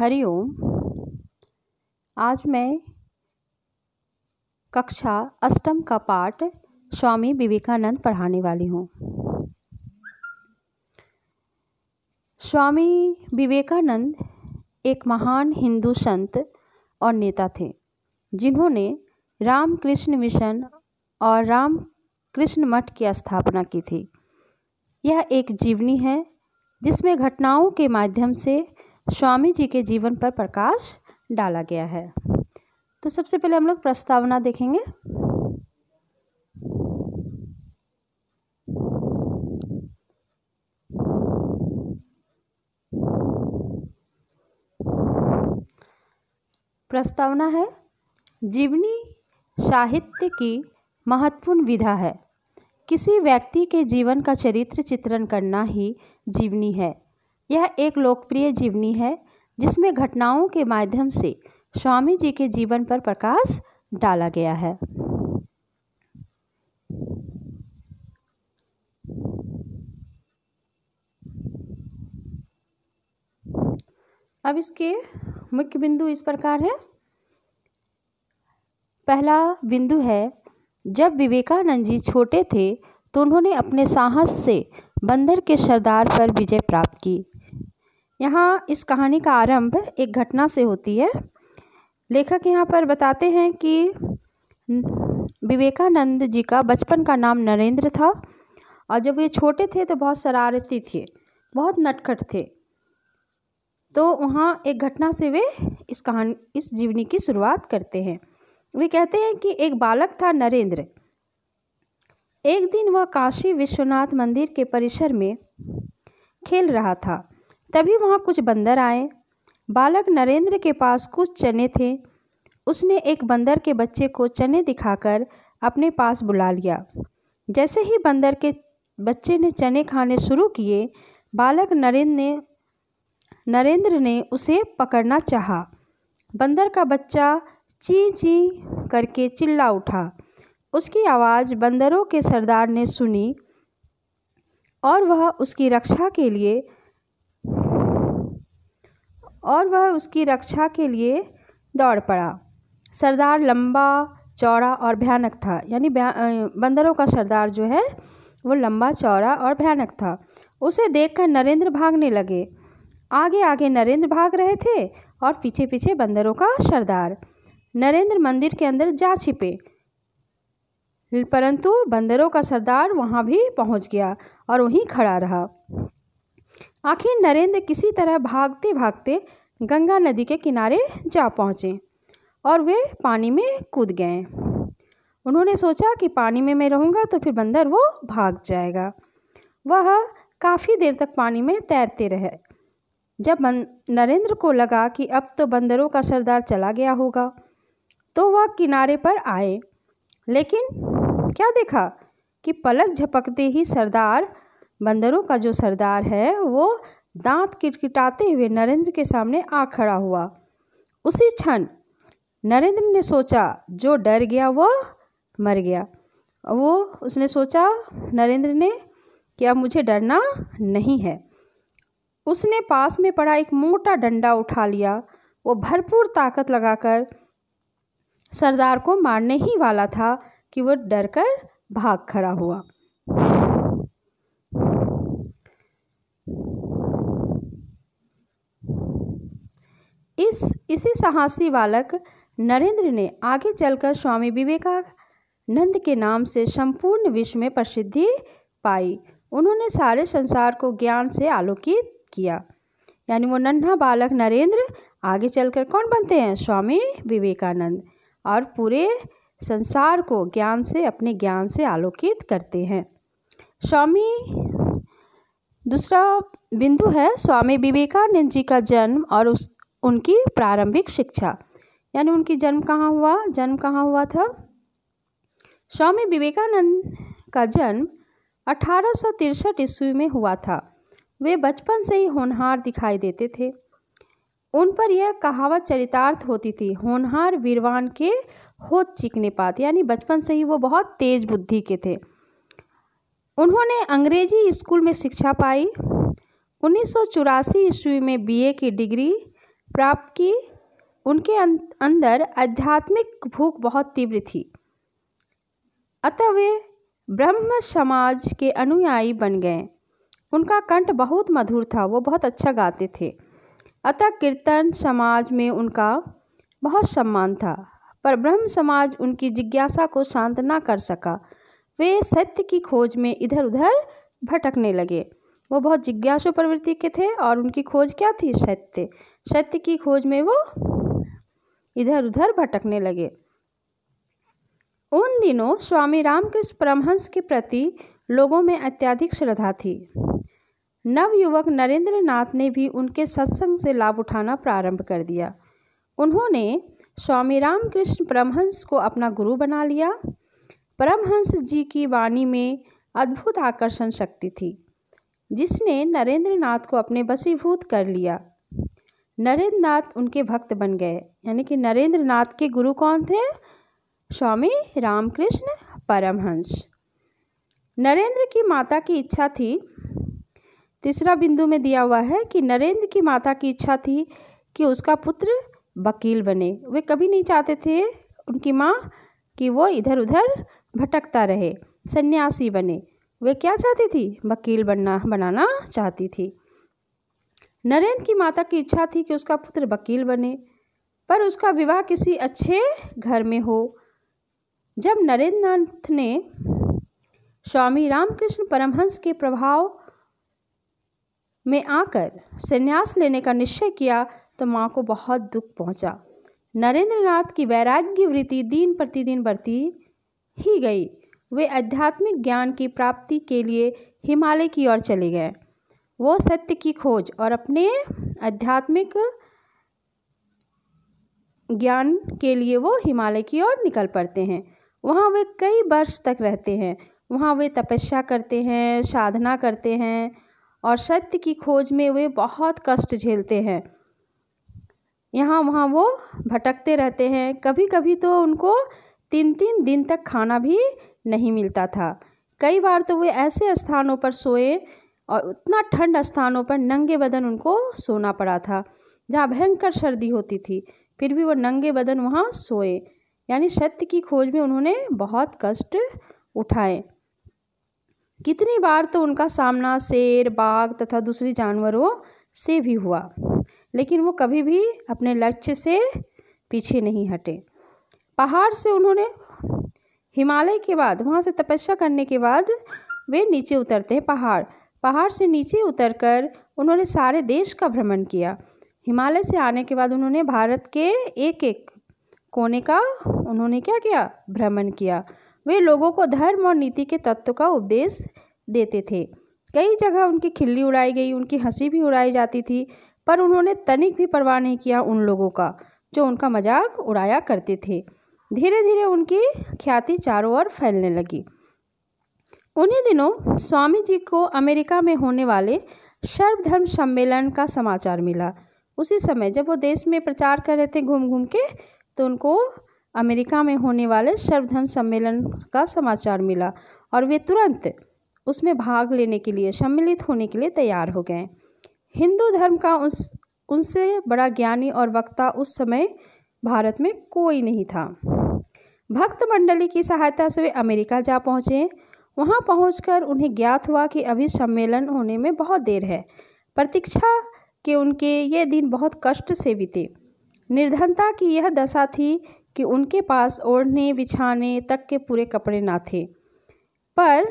हरिओम आज मैं कक्षा अष्टम का पाठ स्वामी विवेकानंद पढ़ाने वाली हूँ स्वामी विवेकानंद एक महान हिंदू संत और नेता थे जिन्होंने रामकृष्ण मिशन और राम कृष्ण मठ की स्थापना की थी यह एक जीवनी है जिसमें घटनाओं के माध्यम से स्वामी जी के जीवन पर प्रकाश डाला गया है तो सबसे पहले हम लोग प्रस्तावना देखेंगे प्रस्तावना है जीवनी साहित्य की महत्वपूर्ण विधा है किसी व्यक्ति के जीवन का चरित्र चित्रण करना ही जीवनी है यह एक लोकप्रिय जीवनी है जिसमें घटनाओं के माध्यम से स्वामी जी के जीवन पर प्रकाश डाला गया है अब इसके मुख्य बिंदु इस प्रकार है पहला बिंदु है जब विवेकानंद जी छोटे थे तो उन्होंने अपने साहस से बंदर के सरदार पर विजय प्राप्त की यहाँ इस कहानी का आरंभ एक घटना से होती है लेखक यहाँ पर बताते हैं कि विवेकानंद जी का बचपन का नाम नरेंद्र था और जब ये छोटे थे तो बहुत शरारती थे बहुत नटखट थे तो वहाँ एक घटना से वे इस कहानी इस जीवनी की शुरुआत करते हैं वे कहते हैं कि एक बालक था नरेंद्र एक दिन वह काशी विश्वनाथ मंदिर के परिसर में खेल रहा था तभी वहाँ कुछ बंदर आए बालक नरेंद्र के पास कुछ चने थे उसने एक बंदर के बच्चे को चने दिखाकर अपने पास बुला लिया जैसे ही बंदर के बच्चे ने चने खाने शुरू किए बालक नरेंद्र ने नरेंद्र ने उसे पकड़ना चाहा बंदर का बच्चा ची ची करके चिल्ला उठा उसकी आवाज़ बंदरों के सरदार ने सुनी और वह उसकी रक्षा के लिए और वह उसकी रक्षा के लिए दौड़ पड़ा सरदार लंबा चौड़ा और भयानक था यानी बंदरों का सरदार जो है वो लंबा चौड़ा और भयानक था उसे देखकर नरेंद्र भागने लगे आगे आगे नरेंद्र भाग रहे थे और पीछे पीछे बंदरों का सरदार नरेंद्र मंदिर के अंदर जा छिपे परंतु बंदरों का सरदार वहाँ भी पहुँच गया और वहीं खड़ा रहा आखिर नरेंद्र किसी तरह भागते भागते गंगा नदी के किनारे जा पहुँचे और वे पानी में कूद गए उन्होंने सोचा कि पानी में मैं रहूँगा तो फिर बंदर वो भाग जाएगा वह काफ़ी देर तक पानी में तैरते रहे जब नरेंद्र को लगा कि अब तो बंदरों का सरदार चला गया होगा तो वह किनारे पर आए लेकिन क्या देखा कि पलक झपकते ही सरदार बंदरों का जो सरदार है वो दांत किटकिटाते हुए नरेंद्र के सामने आ खड़ा हुआ उसी क्षण नरेंद्र ने सोचा जो डर गया वह मर गया वो उसने सोचा नरेंद्र ने कि अब मुझे डरना नहीं है उसने पास में पड़ा एक मोटा डंडा उठा लिया वो भरपूर ताकत लगाकर सरदार को मारने ही वाला था कि वो डरकर भाग खड़ा हुआ इस इसी साहसी बालक नरेंद्र ने आगे चलकर स्वामी विवेकानंद के नाम से संपूर्ण विश्व में प्रसिद्धि पाई उन्होंने सारे संसार को ज्ञान से आलोकित किया यानी वो नन्हा बालक नरेंद्र आगे चलकर कौन बनते हैं स्वामी विवेकानंद और पूरे संसार को ज्ञान से अपने ज्ञान से आलोकित करते हैं स्वामी दूसरा बिंदु है स्वामी विवेकानंद जी का जन्म और उस उनकी प्रारंभिक शिक्षा यानी उनकी जन्म कहाँ हुआ जन्म कहाँ हुआ था स्वामी विवेकानंद का जन्म अठारह ईस्वी में हुआ था वे बचपन से ही होनहार दिखाई देते थे उन पर यह कहावत चरितार्थ होती थी होनहार वीरवान के होत चिकने पात यानी बचपन से ही वो बहुत तेज बुद्धि के थे उन्होंने अंग्रेजी स्कूल में शिक्षा पाई उन्नीस ईस्वी में बीए की डिग्री प्राप्त की उनके अं-, अंदर आध्यात्मिक भूख बहुत तीव्र थी अतः वे ब्रह्म समाज के अनुयायी बन गए उनका कंठ बहुत मधुर था वो बहुत अच्छा गाते थे अतः कीर्तन समाज में उनका बहुत सम्मान था पर ब्रह्म समाज उनकी जिज्ञासा को शांत ना कर सका वे सत्य की खोज में इधर उधर भटकने लगे वो बहुत जिज्ञासु प्रवृत्ति के थे और उनकी खोज क्या थी सत्य सत्य की खोज में वो इधर उधर भटकने लगे उन दिनों स्वामी रामकृष्ण परमहंस के प्रति लोगों में अत्याधिक श्रद्धा थी नवयुवक नरेंद्र नाथ ने भी उनके सत्संग से लाभ उठाना प्रारंभ कर दिया उन्होंने स्वामी रामकृष्ण परमहंस को अपना गुरु बना लिया परमहंस जी की वाणी में अद्भुत आकर्षण शक्ति थी जिसने नरेंद्र नाथ को अपने बसीभूत कर लिया नरेंद्र नाथ उनके भक्त बन गए यानी कि नरेंद्र नाथ के गुरु कौन थे स्वामी रामकृष्ण परमहंस नरेंद्र की माता की इच्छा थी तीसरा बिंदु में दिया हुआ है कि नरेंद्र की माता की इच्छा थी कि उसका पुत्र वकील बने वे कभी नहीं चाहते थे उनकी माँ कि वो इधर उधर भटकता रहे सन्यासी बने वे क्या चाहती थी वकील बनना बनाना चाहती थी नरेंद्र की माता की इच्छा थी कि उसका पुत्र वकील बने पर उसका विवाह किसी अच्छे घर में हो जब नरेंद्रनाथ ने स्वामी रामकृष्ण परमहंस के प्रभाव में आकर संन्यास लेने का निश्चय किया तो माँ को बहुत दुख पहुँचा नरेंद्रनाथ की वैराग्य वृत्ति दिन प्रतिदिन बढ़ती ही गई वे आध्यात्मिक ज्ञान की प्राप्ति के लिए हिमालय की ओर चले गए वो सत्य की खोज और अपने आध्यात्मिक ज्ञान के लिए वो हिमालय की ओर निकल पड़ते हैं वहाँ वे कई वर्ष तक रहते हैं वहाँ वे तपस्या करते हैं साधना करते हैं और सत्य की खोज में वे बहुत कष्ट झेलते हैं यहाँ वहाँ वो भटकते रहते हैं कभी कभी तो उनको तीन तीन दिन तक खाना भी नहीं मिलता था कई बार तो वे ऐसे स्थानों पर सोए और उतना ठंड स्थानों पर नंगे बदन उनको सोना पड़ा था जहाँ भयंकर सर्दी होती थी फिर भी वो नंगे बदन वहाँ सोए यानी सत्य की खोज में उन्होंने बहुत कष्ट उठाए कितनी बार तो उनका सामना शेर बाघ तथा दूसरे जानवरों से भी हुआ लेकिन वो कभी भी अपने लक्ष्य से पीछे नहीं हटे पहाड़ से उन्होंने हिमालय के बाद वहाँ से तपस्या करने के बाद वे नीचे उतरते हैं पहाड़ पहाड़ से नीचे उतरकर उन्होंने सारे देश का भ्रमण किया हिमालय से आने के बाद उन्होंने भारत के एक एक कोने का उन्होंने क्या किया भ्रमण किया वे लोगों को धर्म और नीति के तत्व का उपदेश देते थे कई जगह उनकी खिल्ली उड़ाई गई उनकी हंसी भी उड़ाई जाती थी पर उन्होंने तनिक भी परवाह नहीं किया उन लोगों का जो उनका मजाक उड़ाया करते थे धीरे धीरे उनकी ख्याति चारों ओर फैलने लगी उन्हीं दिनों स्वामी जी को अमेरिका में होने वाले सर्वधर्म सम्मेलन का समाचार मिला उसी समय जब वो देश में प्रचार कर रहे थे घूम घूम के तो उनको अमेरिका में होने वाले सर्वधर्म सम्मेलन का समाचार मिला और वे तुरंत उसमें भाग लेने के लिए सम्मिलित होने के लिए तैयार हो गए हिंदू धर्म का उस उनसे बड़ा ज्ञानी और वक्ता उस समय भारत में कोई नहीं था भक्त मंडली की सहायता से वे अमेरिका जा पहुँचे वहां पहुंचकर उन्हें ज्ञात हुआ कि अभी सम्मेलन होने में बहुत देर है प्रतीक्षा के उनके ये दिन बहुत कष्ट से बीते निर्धनता की यह दशा थी कि उनके पास ओढ़ने बिछाने तक के पूरे कपड़े ना थे पर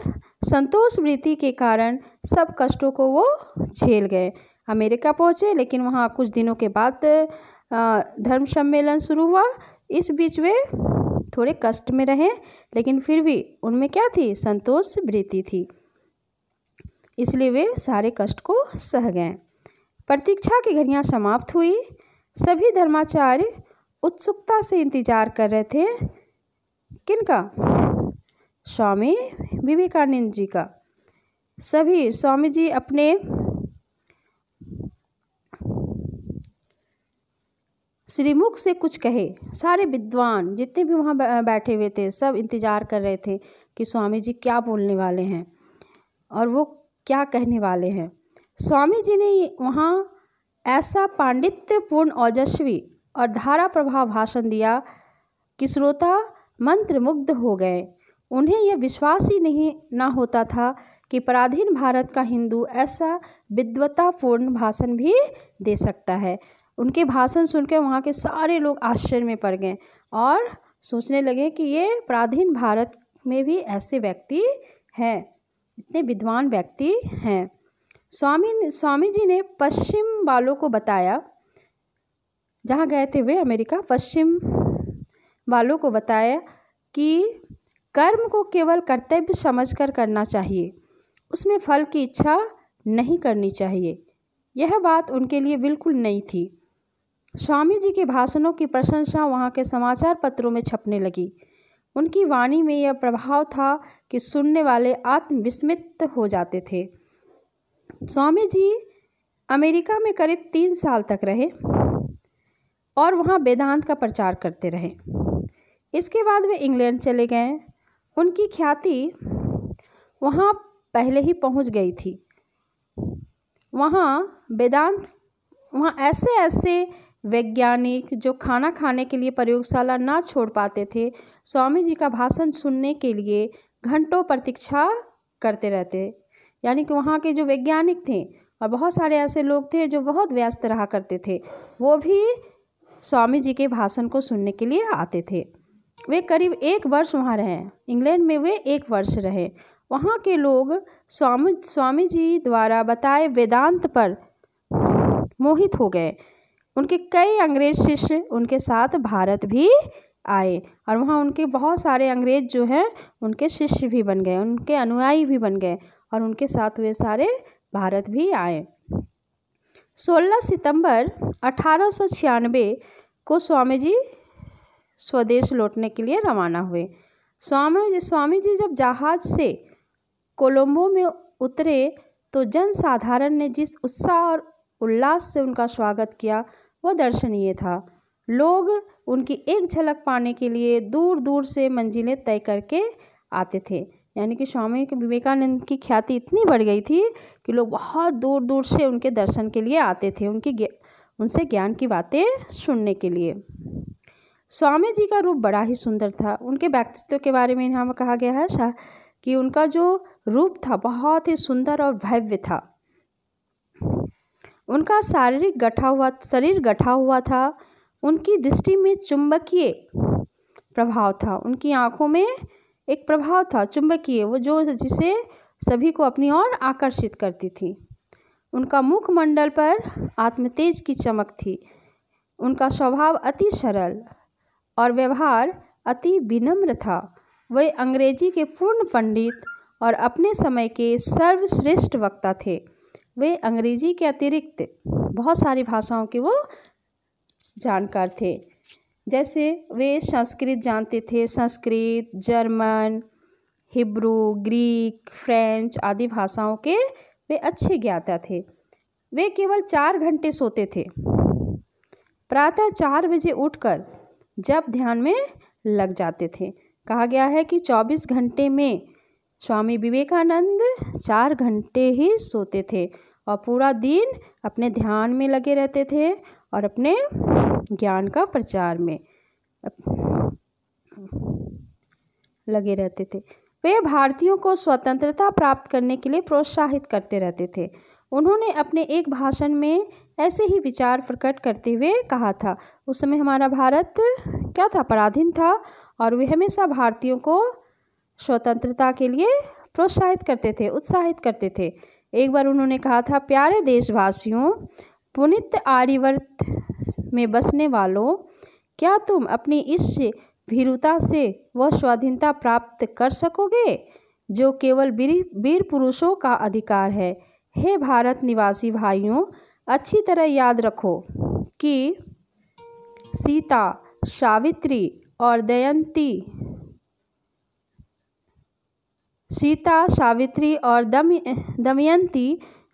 संतोष वृत्ति के कारण सब कष्टों को वो झेल गए अमेरिका पहुँचे लेकिन वहाँ कुछ दिनों के बाद धर्म सम्मेलन शुरू हुआ इस बीच वे थोड़े कष्ट में रहे लेकिन फिर भी उनमें क्या थी संतोष वृत्ति थी इसलिए वे सारे कष्ट को सह गए प्रतीक्षा की घड़ियाँ समाप्त हुई सभी धर्माचार्य उत्सुकता से इंतजार कर रहे थे किनका स्वामी विवेकानंद जी का सभी स्वामी जी अपने श्रीमुख से कुछ कहे सारे विद्वान जितने भी वहाँ बैठे हुए थे सब इंतज़ार कर रहे थे कि स्वामी जी क्या बोलने वाले हैं और वो क्या कहने वाले हैं स्वामी जी ने वहाँ ऐसा पांडित्यपूर्ण औजस्वी और धारा प्रभाव भाषण दिया कि श्रोता मंत्रमुग्ध हो गए उन्हें यह विश्वास ही नहीं ना होता था कि पराधीन भारत का हिंदू ऐसा विद्वतापूर्ण भाषण भी दे सकता है उनके भाषण सुनकर वहाँ के सारे लोग आश्चर्य में पड़ गए और सोचने लगे कि ये प्राधीन भारत में भी ऐसे व्यक्ति हैं इतने विद्वान व्यक्ति हैं स्वामी स्वामी जी ने पश्चिम वालों को बताया जहाँ गए थे वे अमेरिका पश्चिम वालों को बताया कि कर्म को केवल कर्तव्य समझकर करना चाहिए उसमें फल की इच्छा नहीं करनी चाहिए यह बात उनके लिए बिल्कुल नई थी स्वामी जी के भाषणों की प्रशंसा वहाँ के समाचार पत्रों में छपने लगी उनकी वाणी में यह प्रभाव था कि सुनने वाले आत्मविस्मित हो जाते थे स्वामी जी अमेरिका में करीब तीन साल तक रहे और वहाँ वेदांत का प्रचार करते रहे इसके बाद वे इंग्लैंड चले गए उनकी ख्याति वहाँ पहले ही पहुँच गई थी वहाँ वेदांत वहाँ ऐसे ऐसे वैज्ञानिक जो खाना खाने के लिए प्रयोगशाला ना छोड़ पाते थे स्वामी जी का भाषण सुनने के लिए घंटों प्रतीक्षा करते रहते यानी कि वहाँ के जो वैज्ञानिक थे और बहुत सारे ऐसे लोग थे जो बहुत व्यस्त रहा करते थे वो भी स्वामी जी के भाषण को सुनने के लिए आते थे वे करीब एक वर्ष वहाँ रहे इंग्लैंड में वे एक वर्ष रहे वहाँ के लोग स्वामी स्वामी जी द्वारा बताए वेदांत पर मोहित हो गए उनके कई अंग्रेज शिष्य उनके साथ भारत भी आए और वहाँ उनके बहुत सारे अंग्रेज जो हैं उनके शिष्य भी बन गए उनके अनुयायी भी बन गए और उनके साथ वे सारे भारत भी आए 16 सितंबर अठारह को स्वामी जी स्वदेश लौटने के लिए रवाना हुए स्वामी जी स्वामी जी जब जहाज से कोलंबो में उतरे तो जन साधारण ने जिस उत्साह और उल्लास से उनका स्वागत किया वो दर्शनीय था लोग उनकी एक झलक पाने के लिए दूर दूर से मंजिलें तय करके आते थे यानी कि स्वामी विवेकानंद की ख्याति इतनी बढ़ गई थी कि लोग बहुत दूर दूर से उनके दर्शन के लिए आते थे उनकी उनसे ज्ञान की बातें सुनने के लिए स्वामी जी का रूप बड़ा ही सुंदर था उनके व्यक्तित्व के बारे में यहाँ कहा गया है कि उनका जो रूप था बहुत ही सुंदर और भव्य था उनका शारीरिक गठा हुआ शरीर गठा हुआ था उनकी दृष्टि में चुंबकीय प्रभाव था उनकी आँखों में एक प्रभाव था चुंबकीय वो जो जिसे सभी को अपनी ओर आकर्षित करती थी उनका मुखमंडल पर आत्मतेज की चमक थी उनका स्वभाव अति सरल और व्यवहार अति विनम्र था वे अंग्रेजी के पूर्ण पंडित और अपने समय के सर्वश्रेष्ठ वक्ता थे वे अंग्रेजी के अतिरिक्त बहुत सारी भाषाओं के वो जानकार थे जैसे वे संस्कृत जानते थे Sanskrit German Hebrew Greek French आदि भाषाओं के वे अच्छे ज्ञाता थे वे केवल चार घंटे सोते थे प्रातः चार बजे उठकर जब ध्यान में लग जाते थे कहा गया है कि चौबीस घंटे में स्वामी विवेकानंद चार घंटे ही सोते थे और पूरा दिन अपने ध्यान में लगे रहते थे और अपने ज्ञान का प्रचार में लगे रहते थे वे भारतीयों को स्वतंत्रता प्राप्त करने के लिए प्रोत्साहित करते रहते थे उन्होंने अपने एक भाषण में ऐसे ही विचार प्रकट करते हुए कहा था उस समय हमारा भारत क्या था पराधीन था और वे हमेशा भारतीयों को स्वतंत्रता के लिए प्रोत्साहित करते थे उत्साहित करते थे एक बार उन्होंने कहा था प्यारे देशवासियों पुनित आर्यवर्त में बसने वालों क्या तुम अपनी इस भीरुता से वह स्वाधीनता प्राप्त कर सकोगे जो केवल वीर वीर पुरुषों का अधिकार है हे भारत निवासी भाइयों अच्छी तरह याद रखो कि सीता सावित्री और दयंती सीता सावित्री और दम दमयंती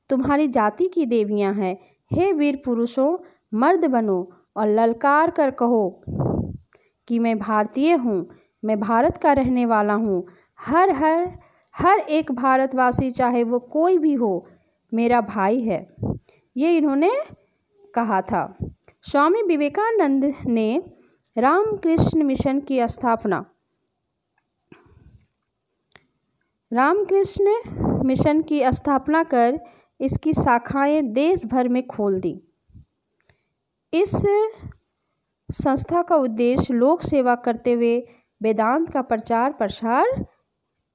तुम्हारी जाति की देवियां हैं हे वीर पुरुषों मर्द बनो और ललकार कर कहो कि मैं भारतीय हूँ मैं भारत का रहने वाला हूँ हर हर हर एक भारतवासी चाहे वो कोई भी हो मेरा भाई है ये इन्होंने कहा था स्वामी विवेकानंद ने रामकृष्ण मिशन की स्थापना रामकृष्ण मिशन की स्थापना कर इसकी शाखाएं देश भर में खोल दी इस संस्था का उद्देश्य लोक सेवा करते हुए वेदांत का प्रचार प्रसार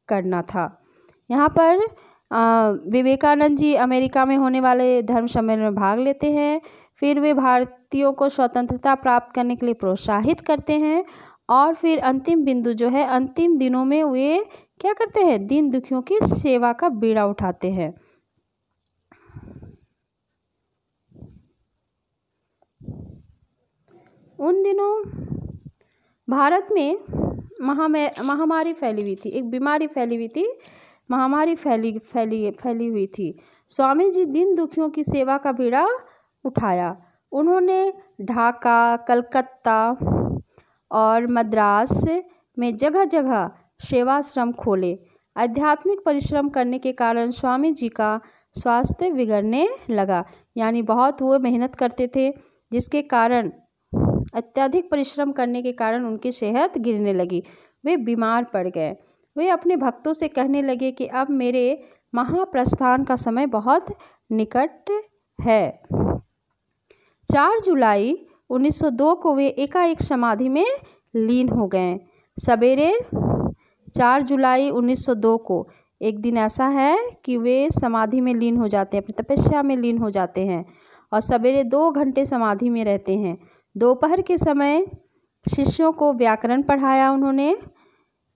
करना था यहाँ पर विवेकानंद जी अमेरिका में होने वाले धर्म सम्मेलन में भाग लेते हैं फिर वे भारतीयों को स्वतंत्रता प्राप्त करने के लिए प्रोत्साहित करते हैं और फिर अंतिम बिंदु जो है अंतिम दिनों में वे क्या करते हैं दीन दुखियों की सेवा का बीड़ा उठाते हैं उन दिनों भारत में महामे महामारी फैली हुई थी एक बीमारी फैली हुई थी महामारी फैली फैली फैली हुई थी स्वामी जी दीन दुखियों की सेवा का बीड़ा उठाया उन्होंने ढाका कलकत्ता और मद्रास में जगह जगह सेवाश्रम खोले आध्यात्मिक परिश्रम करने के कारण स्वामी जी का स्वास्थ्य बिगड़ने लगा यानी बहुत वो मेहनत करते थे जिसके कारण अत्यधिक परिश्रम करने के कारण उनकी सेहत गिरने लगी वे बीमार पड़ गए वे अपने भक्तों से कहने लगे कि अब मेरे महाप्रस्थान का समय बहुत निकट है चार जुलाई 1902 को वे एकाएक समाधि में लीन हो गए सवेरे चार जुलाई 1902 को एक दिन ऐसा है कि वे समाधि में लीन हो जाते हैं अपनी तपस्या में लीन हो जाते हैं और सवेरे दो घंटे समाधि में रहते हैं दोपहर के समय शिष्यों को व्याकरण पढ़ाया उन्होंने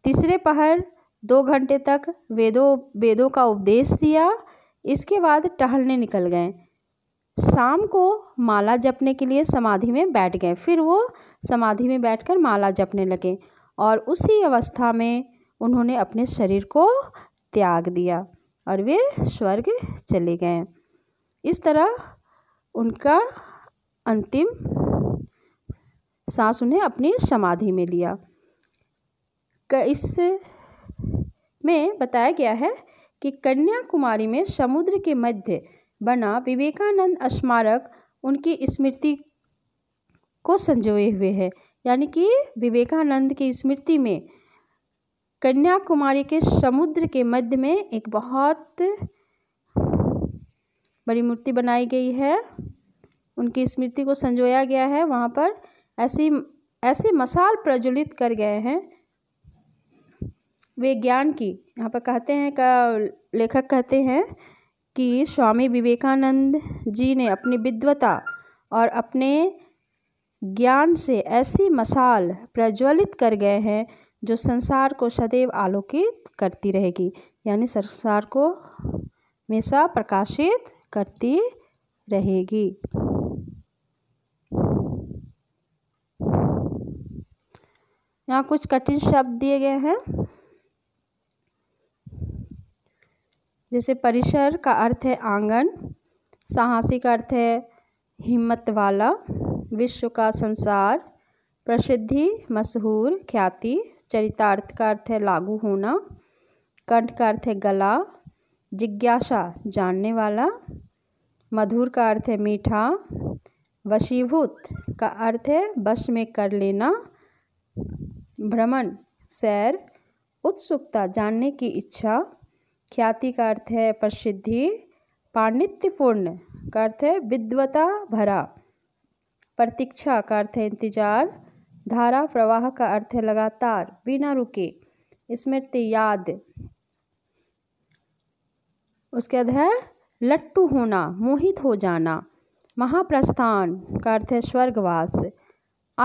तीसरे पहर दो घंटे तक वेदों वेदों का उपदेश दिया इसके बाद टहलने निकल गए शाम को माला जपने के लिए समाधि में बैठ गए फिर वो समाधि में बैठकर माला जपने लगे और उसी अवस्था में उन्होंने अपने शरीर को त्याग दिया और वे स्वर्ग चले गए इस तरह उनका अंतिम सांस उन्हें अपनी समाधि में लिया इस में बताया गया है कि कन्याकुमारी में समुद्र के मध्य बना विवेकानंद स्मारक उनकी स्मृति को संजोए हुए है यानी कि विवेकानंद की स्मृति में कन्याकुमारी के समुद्र के मध्य में एक बहुत बड़ी मूर्ति बनाई गई है उनकी स्मृति को संजोया गया है वहाँ पर ऐसी ऐसे मसाल प्रज्वलित कर गए हैं वे ज्ञान की यहाँ पर कहते हैं का लेखक कहते हैं कि स्वामी विवेकानंद जी ने अपनी विद्वता और अपने ज्ञान से ऐसी मसाल प्रज्वलित कर गए हैं जो संसार को सदैव आलोकित करती रहेगी यानी संसार को हमेशा प्रकाशित करती रहेगी यहाँ कुछ कठिन शब्द दिए गए हैं जैसे परिसर का अर्थ है आंगन साहसी का अर्थ है हिम्मत वाला विश्व का संसार प्रसिद्धि मशहूर ख्याति चरितार्थ का अर्थ है लागू होना कंठ का अर्थ है गला जिज्ञासा जानने वाला मधुर का अर्थ है मीठा वशीभूत का अर्थ है बस में कर लेना भ्रमण सैर उत्सुकता जानने की इच्छा ख्याति का अर्थ है प्रसिद्धि पांडित्यपूर्ण का अर्थ है विद्वता भरा प्रतीक्षा का अर्थ है इंतजार धारा प्रवाह का अर्थ है लगातार बिना रुके स्मृति याद उसके अध है लट्टू होना मोहित हो जाना महाप्रस्थान का अर्थ है स्वर्गवास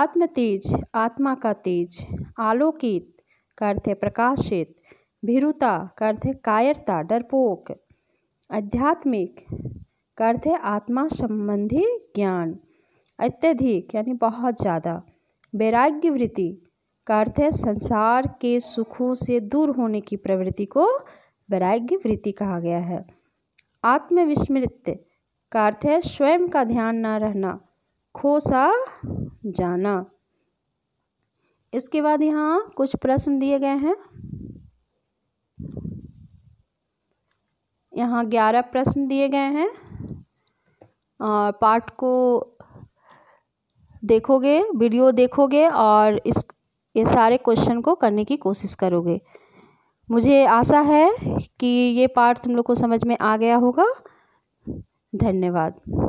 आत्मतेज आत्मा का तेज आलोकित का अर्थ है प्रकाशित भीरुता का अर्थ है कायरता डरपोक आध्यात्मिक का अर्थ है आत्मा संबंधी ज्ञान अत्यधिक यानी बहुत ज़्यादा वैराग्य वृत्ति का अर्थ है संसार के सुखों से दूर होने की प्रवृत्ति को वैराग्य वृत्ति कहा गया है आत्मविस्मृत का अर्थ है स्वयं का ध्यान ना रहना खोसा जाना इसके बाद यहाँ कुछ प्रश्न दिए गए हैं यहाँ ग्यारह प्रश्न दिए गए हैं और पाठ को देखोगे वीडियो देखोगे और इस ये सारे क्वेश्चन को करने की कोशिश करोगे मुझे आशा है कि ये पार्ट तुम लोग को समझ में आ गया होगा धन्यवाद